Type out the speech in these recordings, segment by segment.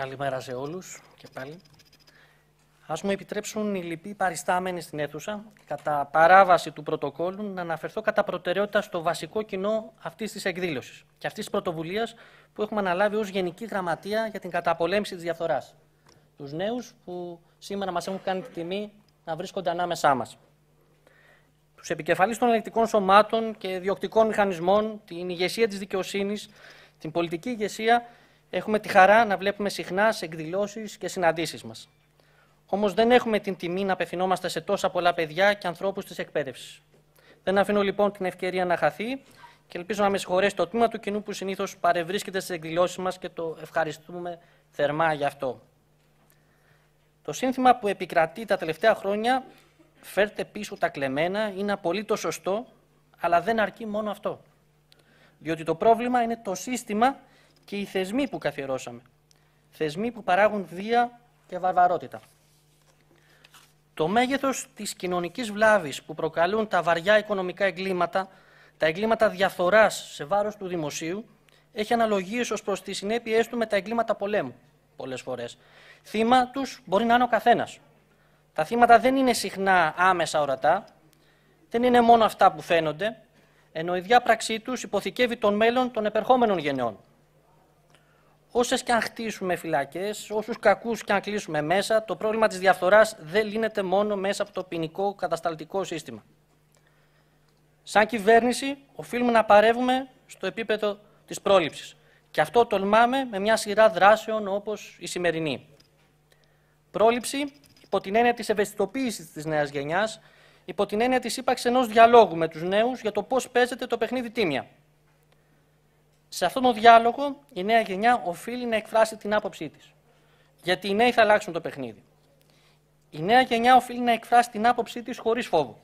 Καλημέρα σε όλους και πάλι. Ας μου επιτρέψουν οι λοιποί παριστάμενοι στην αίθουσα, κατά παράβαση του πρωτοκόλλου, να αναφερθώ κατά προτεραιότητα στο βασικό κοινό αυτής της εκδήλωσης και αυτής της πρωτοβουλίας που έχουμε αναλάβει ως Γενική Γραμματεία για την καταπολέμηση της διαφθοράς. Τους νέους που σήμερα μας έχουν κάνει τη τιμή να βρίσκονται ανάμεσά μας. Τους επικεφαλεί των ελεκτικών σωμάτων και διοκτικών μηχανισμών, την ηγεσία της δικαιοσύνης, την πολιτική ηγεσία Έχουμε τη χαρά να βλέπουμε συχνάς σε εκδηλώσεις και συναντήσεις μας. Όμως δεν έχουμε την τιμή να απευθυνόμαστε σε τόσα πολλά παιδιά και ανθρώπους της εκπαίδευσης. Δεν αφήνω λοιπόν την ευκαιρία να χαθεί και ελπίζω να με συγχωρέσει το τμήμα του κοινού που συνήθως παρευρίσκεται στις εκδηλώσεις μας και το ευχαριστούμε θερμά γι' αυτό. Το σύνθημα που επικρατεί τα τελευταία χρόνια, φέρτε πίσω τα κλεμμένα, είναι απολύτως σωστό, αλλά δεν αρκεί μόνο αυτό. Διότι το πρόβλημα είναι το σύστημα και οι θεσμοί που καθιερώσαμε. Θεσμοί που παράγουν βία και βαρβαρότητα. Το μέγεθος της κοινωνικής βλάβης που προκαλούν τα βαριά οικονομικά εγκλήματα, τα εγκλήματα διαφθοράς σε βάρος του δημοσίου, έχει αναλογίες ως προς τις συνέπειές του με τα εγκλήματα πολέμου πολλές φορές. Θύμα τους μπορεί να είναι ο καθένας. Τα θύματα δεν είναι συχνά άμεσα ορατά, δεν είναι μόνο αυτά που φαίνονται, ενώ η διάπραξή τους υποθηκεύει τον μέλλον των επερχόμενων γενεών. Όσες και αν χτίσουμε φυλακές, όσους κακούς και αν κλείσουμε μέσα, το πρόβλημα της διαφθοράς δεν λύνεται μόνο μέσα από το ποινικό κατασταλτικό σύστημα. Σαν κυβέρνηση, οφείλουμε να παρεύουμε στο επίπεδο της πρόληψης. Και αυτό τολμάμε με μια σειρά δράσεων όπως η σημερινή. Πρόληψη υπό την έννοια της ευαισθητοποίησης της νέας γενιάς, υπό την έννοια της ύπαρξης ενός διαλόγου με τους νέους για το πώς παίζεται το παιχνίδι τίμια. Σε αυτόν τον διάλογο η νέα γενιά οφείλει να εκφράσει την άποψή της. Γιατί οι νέοι θα αλλάξουν το παιχνίδι. Η νέα γενιά οφείλει να εκφράσει την άποψή της χωρίς φόβο.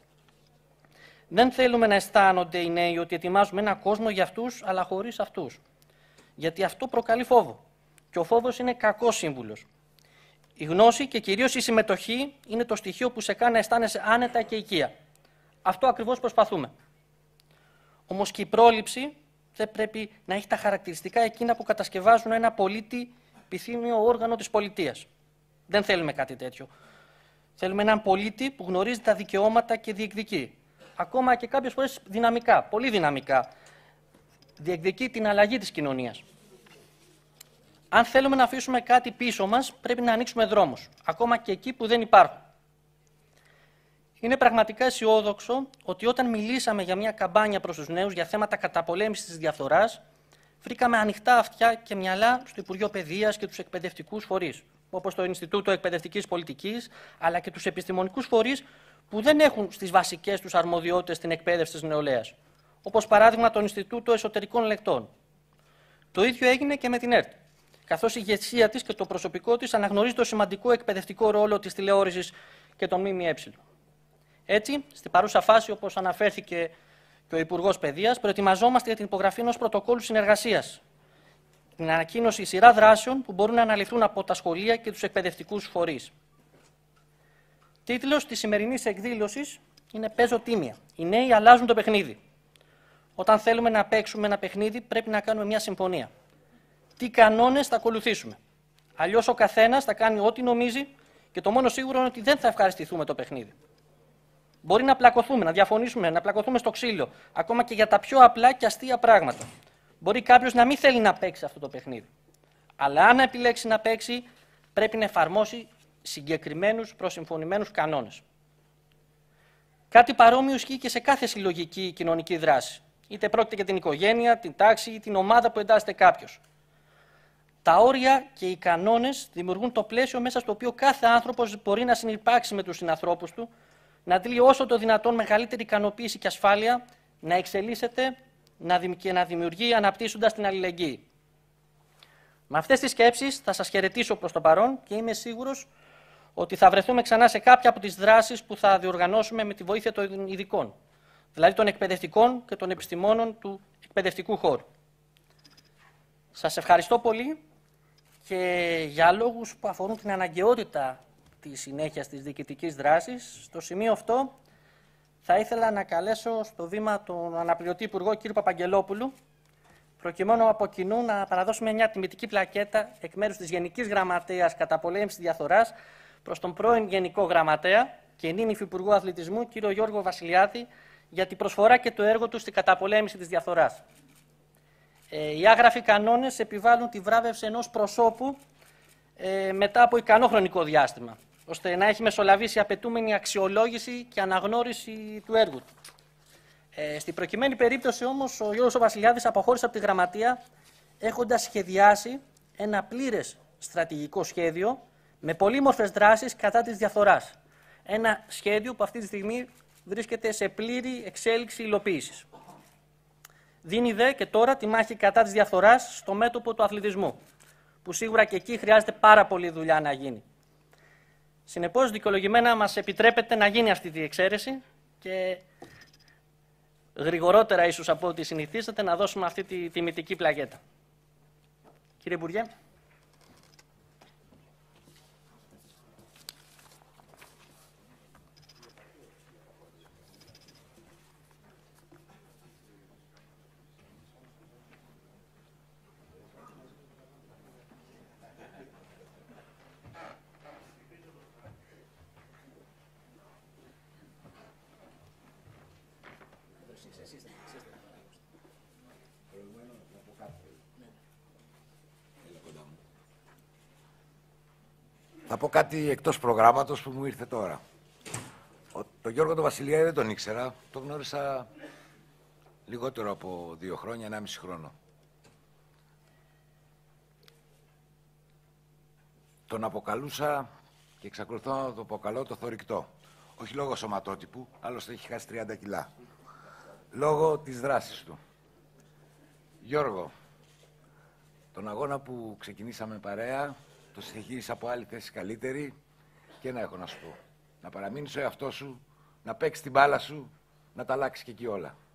Δεν θέλουμε να αισθάνονται οι νέοι ότι ετοιμάζουμε ένα κόσμο για αυτούς, αλλά χωρίς αυτούς. Γιατί αυτό προκαλεί φόβο. Και ο φόβος είναι κακός σύμβουλος. Η γνώση και κυρίως η συμμετοχή είναι το στοιχείο που σε κάνει να αισθάνεσαι άνετα και οικία. Αυτό ακριβώς προσπαθούμε. Όμως και η πρόληψη δεν πρέπει να έχει τα χαρακτηριστικά εκείνα που κατασκευάζουν ένα πολίτη επιθύμιο όργανο της πολιτείας. Δεν θέλουμε κάτι τέτοιο. Θέλουμε έναν πολίτη που γνωρίζει τα δικαιώματα και διεκδικεί. Ακόμα και κάποιες φορές δυναμικά, πολύ δυναμικά. Διεκδικεί την αλλαγή της κοινωνίας. Αν θέλουμε να αφήσουμε κάτι πίσω μας, πρέπει να ανοίξουμε δρόμους. Ακόμα και εκεί που δεν υπάρχουν. Είναι πραγματικά αισιόδοξο ότι όταν μιλήσαμε για μια καμπάνια προς τους νέους για θέματα καταπολέμησης της διαφθοράς, βρήκαμε ανοιχτά αυτιά και μυαλά στο Υπουργείο Παιδείας και τους εκπαιδευτικούς φορείς, όπως το Ινστιτούτο Εκπαιδευτικής Πολιτικής, αλλά και τους επιστημονικούς φορείς που δεν έχουν στις βασικές τους αρμοδιότητες την εκπαίδευση της νεολαίας, όπως παράδειγμα το Ινστιτούτο Εσωτερικών Λεκτών. Το ίδιο έγινε και με την ΕΡΤ, καθώς η ηγεσία της και το προσωπικό της αναγνωρίζει το σημαντικό εκπαιδευτικό ρόλο της τηλεόρασης και των ΜΜΕ. Έτσι, στην παρούσα φάση, όπως αναφέρθηκε και ο Υπουργός Παιδείας, προετοιμαζόμαστε για την υπογραφή ενός πρωτοκόλου συνεργασίας. Την ανακοίνωση σειρά δράσεων που μπορούν να αναλυθούν από τα σχολεία και τους εκπαιδευτικούς φορείς. Τίτλος της σημερινής εκδήλωσης είναι Παίζω τίμια. Οι νέοι αλλάζουν το παιχνίδι. Όταν θέλουμε να παίξουμε ένα παιχνίδι, πρέπει να κάνουμε μια συμφωνία. Τι κανόνες θα ακολουθήσουμε. Αλλιώς ο καθένας θα κάνει ό,τι νομίζει και το μόνο σίγουρο είναι ότι δεν θα ευχαριστηθούμε το παιχνίδι. Μπορεί να πλακωθούμε, να διαφωνήσουμε, να πλακωθούμε στο ξύλο, ακόμα και για τα πιο απλά και αστεία πράγματα. Μπορεί κάποιος να μην θέλει να παίξει αυτό το παιχνίδι. Αλλά αν επιλέξει να παίξει, πρέπει να εφαρμόσει συγκεκριμένους προσυμφωνημένους κανόνες. Κάτι παρόμοιο ισχύει και σε κάθε συλλογική κοινωνική δράση. Είτε πρόκειται για την οικογένεια, την τάξη ή την ομάδα που εντάσσεται κάποιος. Τα όρια και οι κανόνες δημιουργούν το πλαίσιο μέσα στο οποίο κάθε άνθρωπος μπορεί να συνεπάρξει με τους συνανθρώπους του να δίνει όσο το δυνατόν μεγαλύτερη ικανοποίηση και ασφάλεια, να εξελίσσεται και να δημιουργεί αναπτύσσοντας την αλληλεγγύη. Με αυτές τις σκέψεις θα σας χαιρετήσω προς το παρόν και είμαι σίγουρος ότι θα βρεθούμε ξανά σε κάποια από τις δράσεις που θα διοργανώσουμε με τη βοήθεια των ειδικών, δηλαδή των εκπαιδευτικών και των επιστημόνων του εκπαιδευτικού χώρου. Σας ευχαριστώ πολύ και για λόγους που αφορούν την αναγκαιότητα τη συνέχεια της διοικητικής δράσης. Στο σημείο αυτό θα ήθελα να καλέσω στο βήμα τον αναπληρωτή Υπουργό κ. Παπαγγελόπουλου προκειμένου από κοινού να παραδώσουμε μια τιμητική πλακέτα εκ μέρους της Γενικής Γραμματέας Καταπολέμησης Διαφθοράς προς τον πρώην Γενικό Γραμματέα και νυν Υφυπουργό Αθλητισμού κ. Γιώργο Βασιλιάδη για την προσφορά και το έργο του στην καταπολέμηση της διαφθοράς. Ε, οι άγραφοι κανόνες επιβάλλουν τη βράβευση ενός προσώπου ε, μετά από ικανό χρονικό διάστημα ώστε να έχει μεσολαβήσει απαιτούμενη αξιολόγηση και αναγνώριση του έργου του. Ε, στην προκειμένη περίπτωση όμως, ο Γιώργος ο Βασιλιάδης αποχώρησε από τη γραμματεία έχοντας σχεδιάσει ένα πλήρες στρατηγικό σχέδιο με πολύμορφες δράσεις κατά της διαφθοράς. Ένα σχέδιο που αυτή τη στιγμή βρίσκεται σε πλήρη εξέλιξη υλοποίησης. Δίνει δε και τώρα τη μάχη κατά της διαφθοράς στο μέτωπο του αθλητισμού, που σίγουρα και εκεί χρειάζεται πάρα πολλή δουλειά να γίνει. Συνεπώς, δικαιολογημένα μας επιτρέπεται να γίνει αυτή η εξαίρεση και γρηγορότερα ίσως από ό,τι συνηθίσατε να δώσουμε αυτή τη τιμητική πλαγέτα. Κύριε Υπουργέ. να πω κάτι εκτός προγράμματος που μου ήρθε τώρα. Ο, τον Γιώργο τον Βασιλιά δεν τον ήξερα. Τον γνώρισα λιγότερο από δύο χρόνια, ένα μισή χρόνο. Τον αποκαλούσα και εξακολουθώ να το αποκαλώ το θορυκτό. Όχι λόγω σωματότυπου, άλλωστε έχει χάσει 30 κιλά. Λόγω της δράσης του. Γιώργο, τον αγώνα που ξεκινήσαμε παρέα, το συνεχίζει από άλλη θέση καλύτερη και να έχω να σου πω. Να παραμείνεις ο εαυτός σου, να παίξεις την μπάλα σου, να τα αλλάξεις και εκεί όλα.